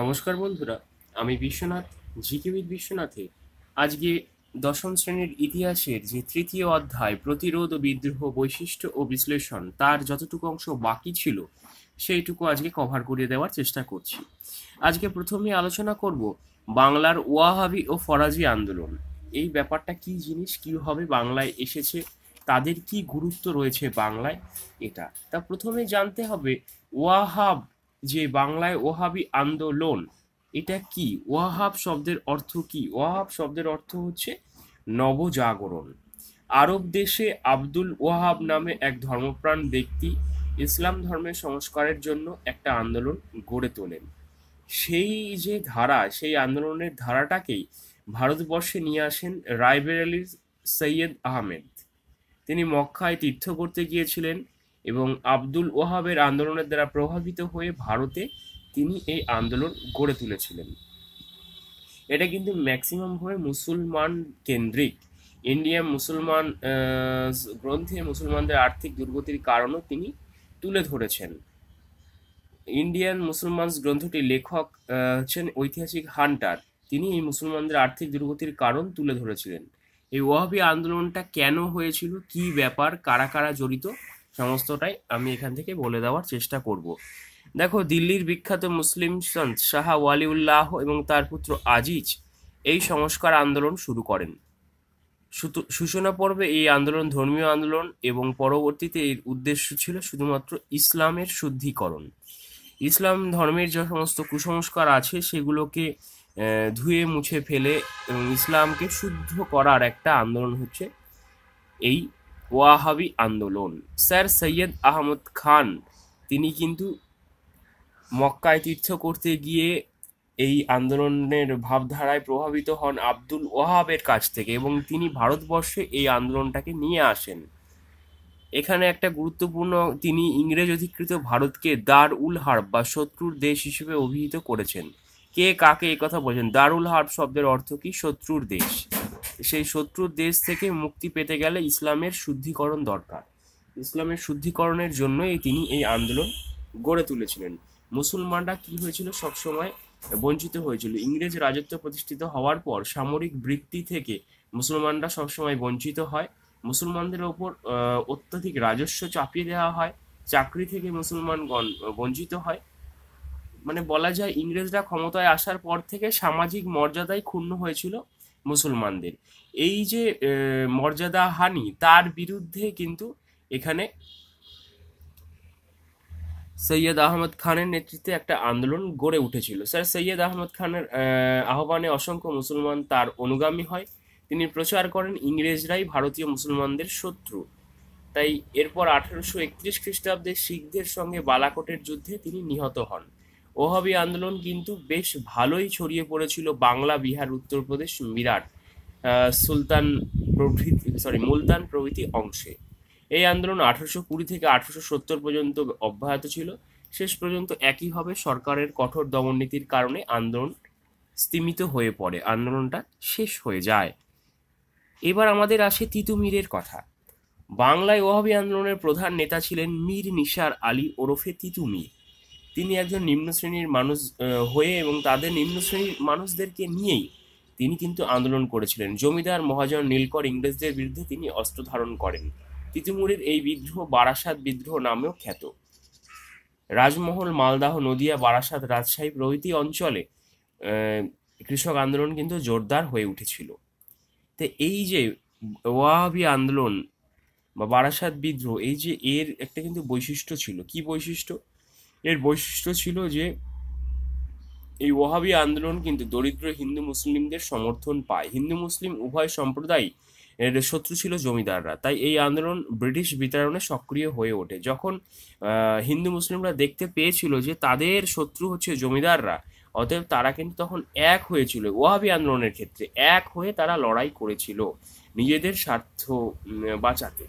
নমস্কার বন্ধুরা আমি বিশ্বনাথ জিকেবিদ বিশ্বনাথে আজকে দশম শ্রেণীর ইতিহাসের যে তৃতীয় অধ্যায় প্রতিরোধ ও বিদ্রোহ বৈশিষ্ট্য ও বিশ্লেষণ তার যতটুকু অংশ বাকি ছিল সেইটুকু আজকে কভার করে দেওয়ার চেষ্টা করছি আজকে প্রথমে আলোচনা করব বাংলার ওয়াহাবি ও ফরাজি আন্দোলন এই ব্যাপারটা কি জিনিস কীভাবে বাংলায় এসেছে তাদের কি গুরুত্ব রয়েছে বাংলায় এটা তা প্রথমে জানতে হবে ওয়াহাব যে বাংলায় ওহাবি আন্দোলন এটা কি ওয়াহাব শব্দের অর্থ কি ওয়াহাব শব্দের অর্থ হচ্ছে নবজাগরণ আরব দেশে আব্দুল ওয়াহাব নামে এক ধর্মপ্রাণ ব্যক্তি ইসলাম ধর্মের সংস্কারের জন্য একটা আন্দোলন গড়ে তোলেন সেই যে ধারা সেই আন্দোলনের ধারাটাকেই ভারতবর্ষে নিয়ে আসেন রায়বের আলীর সৈয়দ আহমেদ তিনি মক্কায় তীর্থ করতে গিয়েছিলেন এবং আব্দুল ওহাবের আন্দোলনের দ্বারা প্রভাবিত হয়ে ভারতে তিনি এই আন্দোলন গড়ে তুলেছিলেন এটা কিন্তু ম্যাক্সিমাম হয়ে মুসলমান কেন্দ্রিক ইন্ডিয়া মুসলমান গ্রন্থে মুসলমানদের আর্থিক দুর্গতির কারণও তিনি তুলে ধরেছেন ইন্ডিয়ান মুসলমান গ্রন্থটি লেখক হচ্ছেন ঐতিহাসিক হান্টার তিনি এই মুসলমানদের আর্থিক দুর্গতির কারণ তুলে ধরেছিলেন এই ওয়াহাবি আন্দোলনটা কেন হয়েছিল কি ব্যাপার কারা কারা জড়িত সমস্তটাই আমি এখান থেকে বলে দেওয়ার চেষ্টা করব দেখো দিল্লির বিখ্যাত মুসলিম সন্ত শাহ ওয়ালিউল্লাহ এবং তার পুত্র আজিজ এই সংস্কার আন্দোলন শুরু করেন সূচনা পর্বে এই আন্দোলন ধর্মীয় আন্দোলন এবং পরবর্তীতে এর উদ্দেশ্য ছিল শুধুমাত্র ইসলামের শুদ্ধিকরণ ইসলাম ধর্মের যে সমস্ত কুসংস্কার আছে সেগুলোকে ধুয়ে মুছে ফেলে এবং ইসলামকে শুদ্ধ করার একটা আন্দোলন হচ্ছে এই ওয়াহাবি আন্দোলন স্যার সৈয়দ আহমদ খান তিনি কিন্তু মক্কায় তীর্থ করতে গিয়ে এই আন্দোলনের ভাবধারায় প্রভাবিত হন আব্দুল ওয়াহাবের কাছ থেকে এবং তিনি ভারতবর্ষে এই আন্দোলনটাকে নিয়ে আসেন এখানে একটা গুরুত্বপূর্ণ তিনি ইংরেজ অধিকৃত ভারতকে দার উল হার্ব বা শত্রুর দেশ হিসেবে অভিহিত করেছেন কে কাকে কথা বলছেন দারুল হার্ব শব্দের অর্থ কি শত্রুর দেশ সেই শত্রুর দেশ থেকে মুক্তি পেতে গেলে ইসলামের শুদ্ধিকরণ দরকার ইসলামের শুদ্ধিকরণের জন্যই তিনি এই আন্দোলন গড়ে তুলেছিলেন মুসলমানরা কি হয়েছিল সবসময় বঞ্চিত হয়েছিল ইংরেজ রাজত্ব প্রতিষ্ঠিত হওয়ার পর সামরিক বৃত্তি থেকে মুসলমানরা সবসময় বঞ্চিত হয় মুসলমানদের ওপর অত্যাধিক রাজস্ব চাপিয়ে দেওয়া হয় চাকরি থেকে মুসলমানগণ বঞ্চিত হয় মানে বলা যায় ইংরেজরা ক্ষমতায় আসার পর থেকে সামাজিক মর্যাদাই ক্ষুণ্ণ হয়েছিল মুসলমানদের এই যে মর্যাদা হানি তার বিরুদ্ধে কিন্তু এখানে সৈয়দ আহমদ খানের নেতৃত্বে একটা আন্দোলন গড়ে উঠেছিল স্যার সৈয়দ আহমদ খানের আহ্বানে অসংখ্য মুসলমান তার অনুগামী হয় তিনি প্রচার করেন ইংরেজরাই ভারতীয় মুসলমানদের শত্রু তাই এরপর আঠারোশো একত্রিশ খ্রিস্টাব্দে শিখদের সঙ্গে বালাকোটের যুদ্ধে তিনি নিহত হন ওহাবি আন্দোলন কিন্তু বেশ ভালোই ছড়িয়ে পড়েছিল বাংলা বিহার উত্তরপ্রদেশ মিরাট সুলতান প্রভৃতি সরি মুলতান প্রভৃতি অংশে এই আন্দোলন আঠারোশো কুড়ি থেকে আঠারোশো সত্তর পর্যন্ত অব্যাহত ছিল শেষ পর্যন্ত একইভাবে সরকারের কঠোর দমননীতির কারণে আন্দোলন স্তিমিত হয়ে পড়ে আন্দোলনটা শেষ হয়ে যায় এবার আমাদের আসে তিতুমিরের কথা বাংলায় ওহাবি আন্দোলনের প্রধান নেতা ছিলেন মীর নিসার আলী ওরফে তিতুমির তিনি একজন নিম্ন শ্রেণীর মানুষ হয়ে এবং তাদের নিম্ন শ্রেণীর মানুষদেরকে নিয়েই তিনি কিন্তু আন্দোলন করেছিলেন জমিদার মহাজন নীলকর ইংরেজদের বিরুদ্ধে তিনি অস্ত্র ধারণ করেন তিতুমুরির এই বিদ্রোহ বারাসাত বিদ্রোহ নামেও খ্যাত রাজমহল মালদাহ নদিয়া বারাসাত রাজশাহী প্রভৃতি অঞ্চলে কৃষক আন্দোলন কিন্তু জোরদার হয়ে উঠেছিল তো এই যে ওয়াহাবি আন্দোলন বা বারাসাত বিদ্রোহ এই যে এর একটা কিন্তু বৈশিষ্ট্য ছিল কি বৈশিষ্ট্য এর বৈশিষ্ট্য ছিল যে এই ওহাবি আন্দোলন কিন্তু দরিদ্র হিন্দু মুসলিমদের সমর্থন পায় হিন্দু মুসলিম উভয় সম্প্রদায় এর শত্রু ছিল জমিদাররা তাই এই আন্দোলন ব্রিটিশ বিতারণে সক্রিয় হয়ে ওঠে যখন হিন্দু মুসলিমরা দেখতে পেয়েছিল যে তাদের শত্রু হচ্ছে জমিদাররা অতএব তারা কিন্তু তখন এক হয়েছিল ওয়াবি আন্দোলনের ক্ষেত্রে এক হয়ে তারা লড়াই করেছিল নিজেদের স্বার্থ বাঁচাতে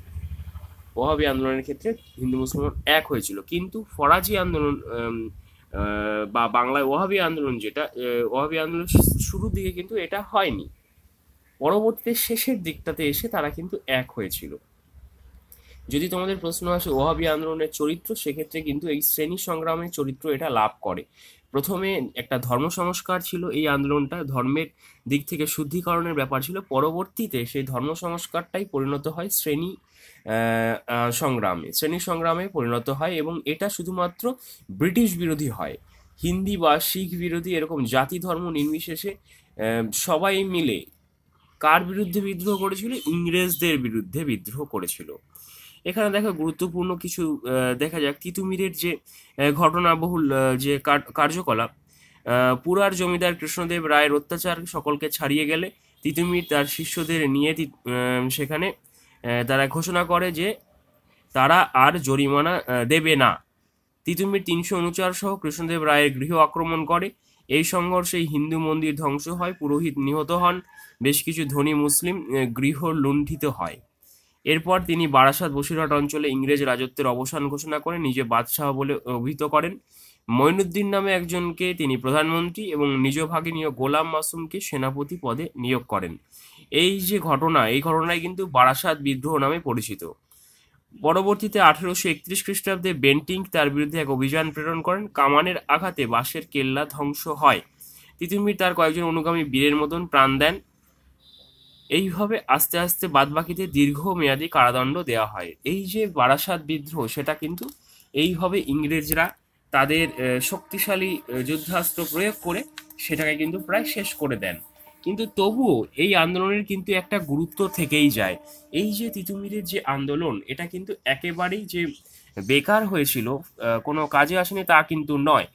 ওহাবি আন্দোলনের ক্ষেত্রে হিন্দু মুসলমান এক হয়েছিল কিন্তু ফরাজি আন্দোলন বা বাংলায় ওহাবি আন্দোলন যেটা ওহাবি আন্দোলন শুরুর দিকে কিন্তু এটা হয়নি পরবর্তীতে শেষের দিকটাতে এসে তারা কিন্তু এক হয়েছিল যদি তোমাদের প্রশ্ন আসে ওহাবি আন্দোলনের চরিত্র সেক্ষেত্রে কিন্তু এই শ্রেণী সংগ্রামের চরিত্র এটা লাভ করে প্রথমে একটা ধর্ম সংস্কার ছিল এই আন্দোলনটা ধর্মের দিক থেকে শুদ্ধিকরণের ব্যাপার ছিল পরবর্তীতে সেই ধর্ম সংস্কারটাই পরিণত হয় শ্রেণী সংগ্রামে শ্রেণী সংগ্রামে পরিণত হয় এবং এটা শুধুমাত্র ব্রিটিশ বিরোধী হয় হিন্দি বা শিখ বিরোধী এরকম জাতি ধর্ম নির্বিশেষে সবাই মিলে কার বিরুদ্ধে বিদ্রোহ করেছিল ইংরেজদের বিরুদ্ধে বিদ্রোহ করেছিল এখানে দেখা গুরুত্বপূর্ণ কিছু দেখা যাক তিতুমিরের যে ঘটনাবহুল যে কার্যকলাপ পুরার জমিদার কৃষ্ণদেব রায়ের অত্যাচার সকলকে ছাড়িয়ে গেলে তিতুমির তার শিষ্যদের নিয়ে সেখানে তারা ঘোষণা করে যে তারা আর জরিমানা দেবে না তিতুমির তিনশো অনুচার সহ কৃষ্ণদেব রায়ের গৃহ আক্রমণ করে এই সংঘর্ষে হিন্দু মন্দির ধ্বংস হয় পুরোহিত নিহত হন বেশ কিছু ধনী মুসলিম গৃহ লুণ্ঠিত হয় এরপর তিনি বারাসাত বসিরহাট অঞ্চলে ইংরেজ রাজত্বের অবসান ঘোষণা করে নিজে বাদশাহ বলে অভিহিত করেন মইনুদ্দিন নামে একজনকে তিনি প্রধানমন্ত্রী এবং নিজ ভাগিনীয় গোলাম মাসুমকে সেনাপতি পদে নিয়োগ করেন এই যে ঘটনা এই ঘটনায় কিন্তু বারাসাত বিদ্রোহ নামে পরিচিত পরবর্তীতে আঠেরোশো একত্রিশ খ্রিস্টাব্দে বেন্টিং তার বিরুদ্ধে এক অভিযান প্রেরণ করেন কামানের আঘাতে বাঁশের কেল্লা ধ্বংস হয় তিতুমির তার কয়েকজন অনুগামী বীরের মতন প্রাণ দেন এইভাবে আস্তে আস্তে বাদবাকিতে দীর্ঘমেয়াদী কারাদণ্ড দেওয়া হয় এই যে বারাসাত বিদ্রোহ সেটা কিন্তু এইভাবে ইংরেজরা তাদের শক্তিশালী যুদ্ধাস্ত্র প্রয়োগ করে সেটাকে কিন্তু প্রায় শেষ করে দেন কিন্তু তবুও এই আন্দোলনের কিন্তু একটা গুরুত্ব থেকেই যায় এই যে তিতুমিরের যে আন্দোলন এটা কিন্তু একেবারেই যে বেকার হয়েছিল কোনো কাজে আসেনি তা কিন্তু নয়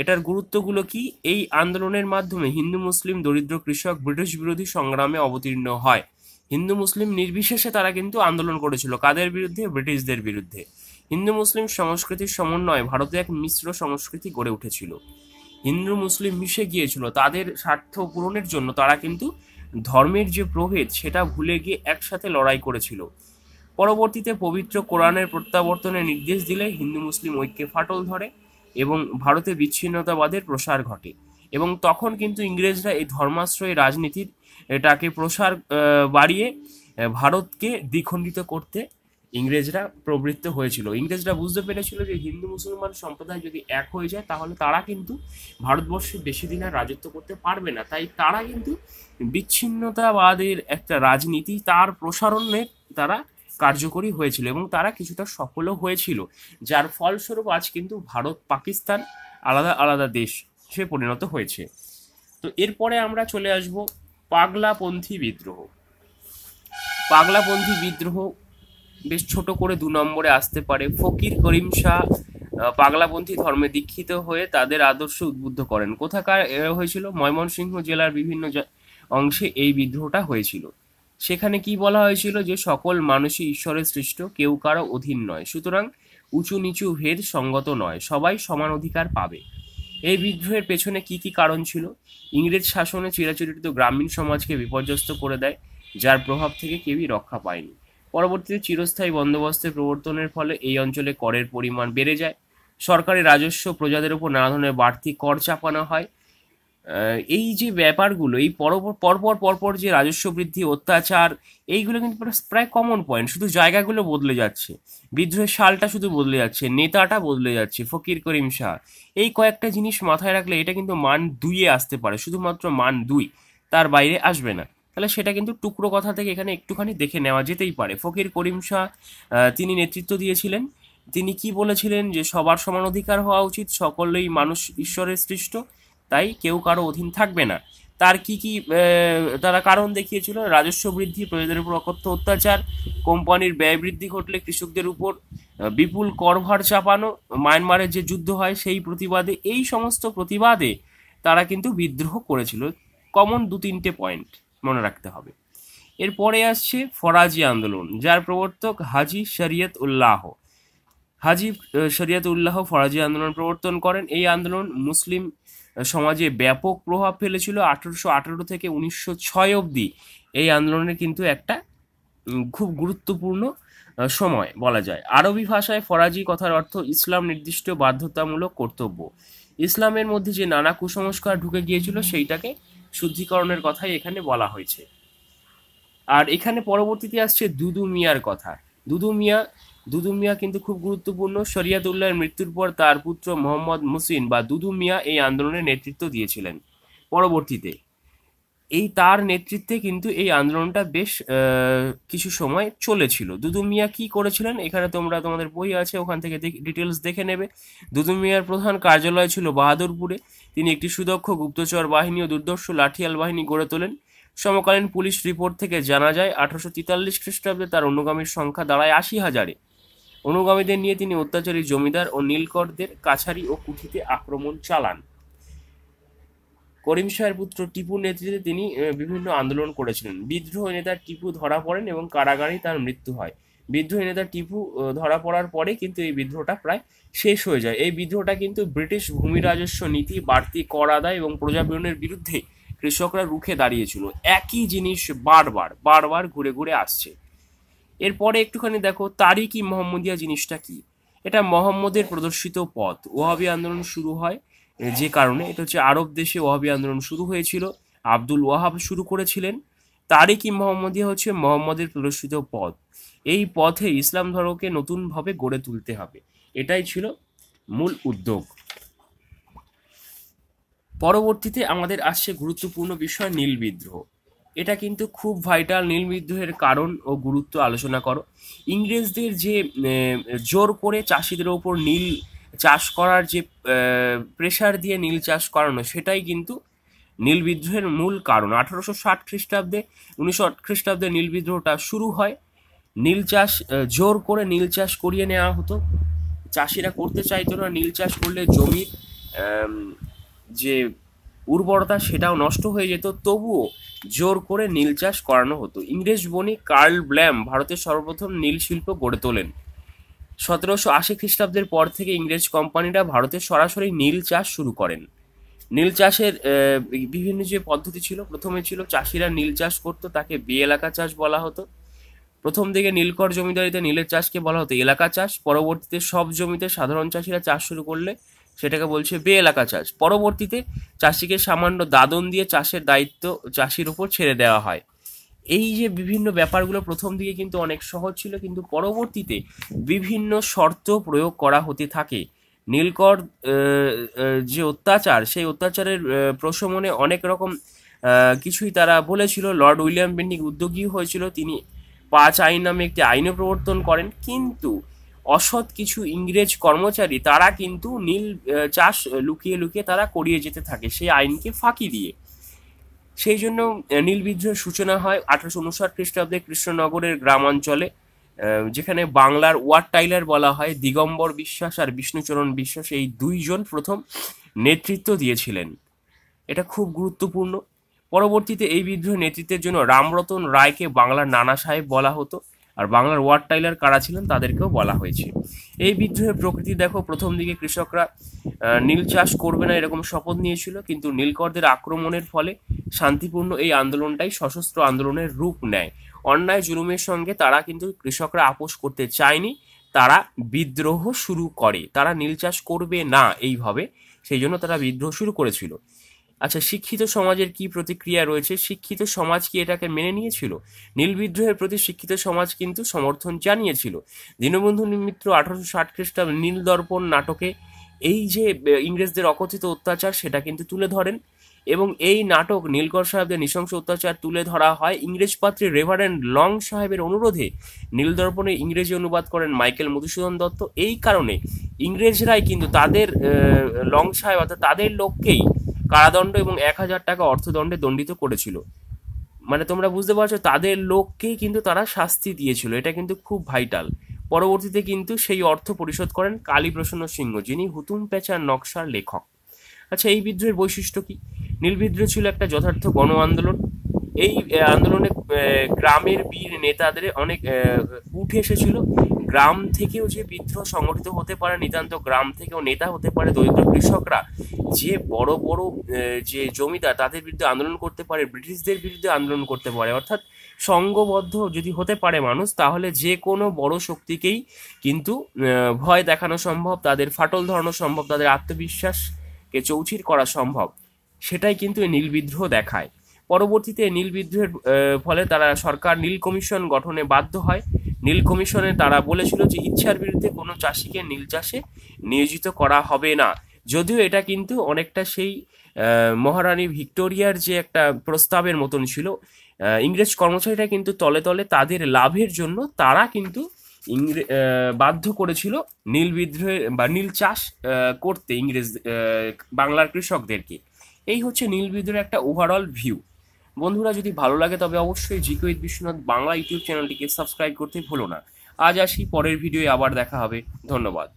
এটার গুরুত্বগুলো কি এই আন্দোলনের মাধ্যমে হিন্দু মুসলিম দরিদ্র কৃষক ব্রিটিশ বিরোধী সংগ্রামে অবতীর্ণ হয় হিন্দু মুসলিম নির্বিশেষে তারা কিন্তু আন্দোলন করেছিল কাদের বিরুদ্ধে ব্রিটিশদের বিরুদ্ধে হিন্দু মুসলিম সংস্কৃতির সমন্বয়ে ভারতে এক মিশ্র সংস্কৃতি গড়ে উঠেছিল হিন্দু মুসলিম মিশে গিয়েছিল তাদের স্বার্থ পূরণের জন্য তারা কিন্তু ধর্মের যে প্রভেদ সেটা ভুলে গিয়ে একসাথে লড়াই করেছিল পরবর্তীতে পবিত্র কোরআনের প্রত্যাবর্তনের নির্দেশ দিলে হিন্দু মুসলিম ঐক্যে ফাটল ধরে এবং ভারতে বিচ্ছিন্নতাবাদের প্রসার ঘটে এবং তখন কিন্তু ইংরেজরা এই ধর্মাশ্রয় রাজনীতির এটাকে প্রসার বাড়িয়ে ভারতকে দ্বিখণ্ডিত করতে ইংরেজরা প্রবৃত্ত হয়েছিল ইংরেজরা বুঝতে পেরেছিল যে হিন্দু মুসলমান সম্প্রদায় যদি এক হয়ে যায় তাহলে তারা কিন্তু ভারতবর্ষে বেশি দিন আর রাজত্ব করতে পারবে না তাই তারা কিন্তু বিচ্ছিন্নতাবাদের একটা রাজনীতি তার প্রসারণে তারা কার্যকরী হয়েছিল এবং তারা কিছুটা সফলও হয়েছিল যার ফলস্বরূপ আজ কিন্তু ভারত পাকিস্তান আলাদা আলাদা দেশ সে পরিণত হয়েছে তো এরপরে আমরা চলে আসব পাগলাপন্থী বিদ্রোহ পাগলাপন্থী বিদ্রোহ বেশ ছোট করে দু নম্বরে আসতে পারে ফকির করিম শাহ পাগলাপন্থী ধর্মে দীক্ষিত হয়ে তাদের আদর্শ উদ্বুদ্ধ করেন কোথাকার হয়েছিল ময়মনসিংহ জেলার বিভিন্ন অংশে এই বিদ্রোহটা হয়েছিল সেখানে কি বলা হয়েছিল যে সকল মানুষই ঈশ্বরের সৃষ্ট কেউ কারো অধীন নয় সুতরাং উঁচু নিচু ভেদ সঙ্গত নয় সবাই সমান অধিকার পাবে এই বিদ্রোহের পেছনে কি কি কারণ ছিল ইংরেজ শাসনে চিরাচরিত গ্রামীণ সমাজকে বিপর্যস্ত করে দেয় যার প্রভাব থেকে কেউই রক্ষা পায়নি পরবর্তীতে চিরস্থায়ী বন্দোবস্তের প্রবর্তনের ফলে এই অঞ্চলে করের পরিমাণ বেড়ে যায় সরকারি রাজস্ব প্রজাদের উপর নানা ধরনের বাড়তি কর চাপানো হয় এই যে ব্যাপারগুলো এই পরপর পরপর যে রাজস্ব বৃদ্ধি অত্যাচার এইগুলো কিন্তু প্রায় কমন পয়েন্ট শুধু জায়গাগুলো বদলে যাচ্ছে বিদ্রোহের সালটা শুধু বদলে যাচ্ছে নেতাটা বদলে যাচ্ছে ফকির করিম শাহ এই কয়েকটা জিনিস মাথায় রাখলে এটা কিন্তু মান দুইয়ে আসতে পারে শুধুমাত্র মান দুই তার বাইরে আসবে না তাহলে সেটা কিন্তু টুকরো কথা থেকে এখানে একটুখানি দেখে নেওয়া যেতেই পারে ফকির করিম শাহ তিনি নেতৃত্ব দিয়েছিলেন তিনি কি বলেছিলেন যে সবার সমান অধিকার হওয়া উচিত সকলেই মানুষ ঈশ্বরের সৃষ্ট তাই কেউ কারো অধীন থাকবে না তার কি কি তারা কারণ দেখিয়েছিল রাজস্ব বৃদ্ধি প্রজাদের উপর অকথ্য অত্যাচার কোম্পানির ব্যয় বৃদ্ধি ঘটলে কৃষকদের উপর বিপুল করভার চাপানো মায়ানমারের যে যুদ্ধ হয় সেই প্রতিবাদে এই সমস্ত প্রতিবাদে তারা কিন্তু বিদ্রোহ করেছিল কমন দু তিনটে পয়েন্ট মনে রাখতে হবে এরপরে আসছে ফরাজি আন্দোলন যার প্রবর্তক হাজি শরিয়ত উল্লাহ হাজি শরিয়ত উল্লাহ ফরাজি আন্দোলন প্রবর্তন করেন এই আন্দোলন মুসলিম সমাজে ব্যাপক প্রভাব ফেলেছিল আঠেরোশো আঠেরো থেকে উনিশশো ছয় অবধি এই আন্দোলনের কিন্তু একটা খুব গুরুত্বপূর্ণ সময় বলা যায় আরবি ভাষায় ফরাজি কথার অর্থ ইসলাম নির্দিষ্ট বাধ্যতামূলক কর্তব্য ইসলামের মধ্যে যে নানা কুসংস্কার ঢুকে গিয়েছিল সেইটাকে শুদ্ধিকরণের কথাই এখানে বলা হয়েছে আর এখানে পরবর্তীতে আসছে দুদু মিয়ার কথা দুদু মিয়া দুদু মিয়া কিন্তু খুব গুরুত্বপূর্ণ শরিয়াতুল্লাহর মৃত্যুর পর তার পুত্র মোহাম্মদ মুসিন বা দুদু মিয়া এই আন্দোলনের নেতৃত্ব দিয়েছিলেন পরবর্তীতে এই তার নেতৃত্বে কিন্তু এই আন্দোলনটা বেশ কিছু সময় চলেছিল দুদু মিয়া কী করেছিলেন এখানে তোমরা তোমাদের বই আছে ওখান থেকে ডিটেলস দেখে নেবে দুদু মিয়ার প্রধান কার্যালয় ছিল বাহাদুরপুরে তিনি একটি সুদক্ষ গুপ্তচর বাহিনী ও দুর্দর্শ লাঠিয়াল বাহিনী গড়ে তোলেন সমকালীন পুলিশ রিপোর্ট থেকে জানা যায় আঠারোশো তেতাল্লিশ খ্রিস্টাব্দে তার অনুগামীর সংখ্যা দাঁড়ায় আশি হাজারে অনুগামীদের নিয়ে তিনি অত্যাচারী জমিদার ও নীলকরদের কাছারি ও কুঠিতে আক্রমণ চালান করিম শাহের পুত্র টিপুর নেতৃত্বে তিনি বিভিন্ন আন্দোলন করেছিলেন বিদ্রোহ নেতা টিপু ধরা পড়েন এবং কারাগারেই তার মৃত্যু হয় বিদ্রোহী নেতা টিপু ধরা পড়ার পরে কিন্তু এই বিদ্রোহটা প্রায় শেষ হয়ে যায় এই বিদ্রোহটা কিন্তু ব্রিটিশ ভূমি রাজস্ব নীতি বাড়তি কর আদায় এবং প্রজাপীড়নের বিরুদ্ধে কৃষকরা রুখে দাঁড়িয়েছিল একই জিনিস বারবার বারবার ঘুরে ঘুরে আসছে এরপরে একটুখানি দেখো তারিকি মোহাম্মদিয়া জিনিসটা কি এটা মোহাম্মদের প্রদর্শিত পথ ওহাবি আন্দোলন শুরু হয় যে কারণে এটা হচ্ছে আরব দেশে ওয়াহাবি আন্দোলন শুরু হয়েছিল আব্দুল ওয়াহাব শুরু করেছিলেন তারই কি মোহাম্মদিয়া হচ্ছে মোহাম্মদের প্রদর্শিত পথ এই পথে ইসলাম ধর্মকে নতুনভাবে গড়ে তুলতে হবে এটাই ছিল মূল উদ্যোগ পরবর্তীতে আমাদের আসছে গুরুত্বপূর্ণ বিষয় নীল বিদ্রোহ এটা কিন্তু খুব ভাইটাল নীল বিদ্রোহের কারণ ও গুরুত্ব আলোচনা করো ইংরেজদের যে জোর করে চাষিদের ওপর নীল চাষ করার যে প্রেশার দিয়ে নীল চাষ করানো সেটাই কিন্তু নীল বিদ্রোহের মূল কারণ আঠারোশো ষাট খ্রিস্টাব্দে উনিশশো খ্রিস্টাব্দে নীল বিদ্রোহটা শুরু হয় নীল চাষ জোর করে নীল চাষ করিয়ে নেওয়া হতো চাষিরা করতে চাইতো না নীল চাষ করলে জমির যে উর্বরতা সেটাও নষ্ট হয়ে যেত তবুও জোর করে নীল চাষ করানো হতো ইংরেজ বণিক কার্ল ব্ল্যাম ভারতের সর্বপ্রথম নীল শিল্প গড়ে তোলেন সতেরোশো আশি খ্রিস্টাব্দের পর থেকে ইংরেজ কোম্পানিরা ভারতে সরাসরি নীল চাষ শুরু করেন নীল চাষের বিভিন্ন যে পদ্ধতি ছিল প্রথমে ছিল চাষিরা নীল চাষ করতো তাকে বি এলাকা চাষ বলা হতো প্রথম দিকে নীলকর জমিদারিতে নীলের চাষকে বলা হতো এলাকা চাষ পরবর্তীতে সব জমিতে সাধারণ চাষিরা চাষ শুরু করলে সেটাকে বলছে বে এলাকা চাষ পরবর্তীতে চাষিকে সামান্য দাদন দিয়ে চাষের দায়িত্ব চাষির উপর ছেড়ে দেওয়া হয় এই যে বিভিন্ন ব্যাপারগুলো প্রথম দিকে কিন্তু অনেক সহজ ছিল কিন্তু পরবর্তীতে বিভিন্ন শর্ত প্রয়োগ করা হতে থাকে নীলকর যে অত্যাচার সেই অত্যাচারের প্রশমনে অনেক রকম কিছুই তারা বলেছিল লর্ড উইলিয়াম বেন্ডিং উদ্যোগী হয়েছিল তিনি পাঁচ আইন নামে একটি আইনও প্রবর্তন করেন কিন্তু অসৎ কিছু ইংরেজ কর্মচারী তারা কিন্তু নীল চাষ লুকিয়ে লুকিয়ে তারা করিয়ে যেতে থাকে সেই আইনকে ফাঁকি দিয়ে সেই জন্য বিদ্রোহের সূচনা হয় আঠারোশো উনষাট খ্রিস্টাব্দে কৃষ্ণনগরের গ্রামাঞ্চলে যেখানে বাংলার ওয়ার টাইলার বলা হয় দিগম্বর বিশ্বাস আর বিষ্ণুচরণ বিশ্বাস এই দুইজন প্রথম নেতৃত্ব দিয়েছিলেন এটা খুব গুরুত্বপূর্ণ পরবর্তীতে এই বিদ্রোহ নেতৃত্বের জন্য রামরতন রায়কে বাংলার নানা সাহেব বলা হতো আর বাংলার ওয়ার টাইলার কারা ছিলেন তাদেরকেও বলা হয়েছে এই বিদ্রোহের প্রকৃতি দেখো প্রথম দিকে কৃষকরা নীল চাষ করবে না এরকম শপথ নিয়েছিল কিন্তু নীলকরদের আক্রমণের ফলে শান্তিপূর্ণ এই আন্দোলনটাই সশস্ত্র আন্দোলনের রূপ নেয় অন্যায় জুলুমের সঙ্গে তারা কিন্তু কৃষকরা আপোষ করতে চায়নি তারা বিদ্রোহ শুরু করে তারা নীল চাষ করবে না এইভাবে সেই জন্য তারা বিদ্রোহ শুরু করেছিল আচ্ছা শিক্ষিত সমাজের কি প্রতিক্রিয়া রয়েছে শিক্ষিত সমাজ কি এটাকে মেনে নিয়েছিল নীল বিদ্রোহের প্রতি শিক্ষিত সমাজ কিন্তু সমর্থন জানিয়েছিল দীনবন্ধু মিত্র আঠারোশো ষাট খ্রিস্টাব্দ নীল দর্পণ নাটকে এই যে ইংরেজদের অকথিত অত্যাচার সেটা কিন্তু তুলে ধরেন এবং এই নাটক নীলকর সাহেবদের নৃশংস অত্যাচার তুলে ধরা হয় ইংরেজ পাত্রী রেভারেন্ড লং সাহেবের অনুরোধে নীলদর্পণে ইংরেজি অনুবাদ করেন মাইকেল মধুসূদন দত্ত এই কারণে ইংরেজরাই কিন্তু তাদের লং সাহেব অর্থাৎ তাদের লোককেই কারাদণ্ড এবং এক হাজার টাকা অর্থদণ্ডে দণ্ডিত করেছিল মানে তোমরা বুঝতে পারছো তাদের লোককেই কিন্তু তারা শাস্তি দিয়েছিল এটা কিন্তু খুব ভাইটাল পরবর্তীতে কিন্তু সেই অর্থ পরিশোধ করেন কালীপ্রসন্ন সিংহ যিনি হুতুম পেঁচার নকশার লেখক আচ্ছা এই বিদ্রোহের বৈশিষ্ট্য কি নীল বিদ্রোহ ছিল একটা যথার্থ গণ আন্দোলন এই আন্দোলনে গ্রামের বীর নেতাদের অনেক উঠে এসেছিল গ্রাম থেকেও যে বিদ্রোহ সংগঠিত হতে পারে নিতান্ত গ্রাম থেকেও নেতা হতে পারে দরিদ্র কৃষকরা যে বড় বড় যে জমিদার তাদের বিরুদ্ধে আন্দোলন করতে পারে ব্রিটিশদের বিরুদ্ধে আন্দোলন করতে পারে অর্থাৎ সঙ্গবদ্ধ যদি হতে পারে মানুষ তাহলে যে কোনো বড় শক্তিকেই কিন্তু ভয় দেখানো সম্ভব তাদের ফাটল ধরানো সম্ভব তাদের আত্মবিশ্বাসকে চৌচির করা সম্ভব সেটাই কিন্তু এই নীল বিদ্রোহ দেখায় পরবর্তীতে নীল বিদ্রোহের ফলে তারা সরকার নীল কমিশন গঠনে বাধ্য হয় নীল কমিশনে তারা বলেছিল যে ইচ্ছার বিরুদ্ধে কোনো চাষিকে নীল চাষে নিয়োজিত করা হবে না যদিও এটা কিন্তু অনেকটা সেই মহারানী ভিক্টোরিয়ার যে একটা প্রস্তাবের মতন ছিল ইংরেজ কর্মচারীরা কিন্তু তলে তলে তাদের লাভের জন্য তারা কিন্তু ইংরে বাধ্য করেছিল নীল বিদ্রোহে বা নীল চাষ করতে ইংরেজ বাংলার কৃষকদেরকে এই হচ্ছে নীল বিদ্রোহের একটা ওভারঅল ভিউ বন্ধুরা যদি ভালো লাগে তবে অবশ্যই জিকোয়েদ বিশ্বনাথ বাংলা ইউটিউব চ্যানেলটিকে সাবস্ক্রাইব করতে ভুলো না আজ আসি পরের ভিডিওয়ে আবার দেখা হবে ধন্যবাদ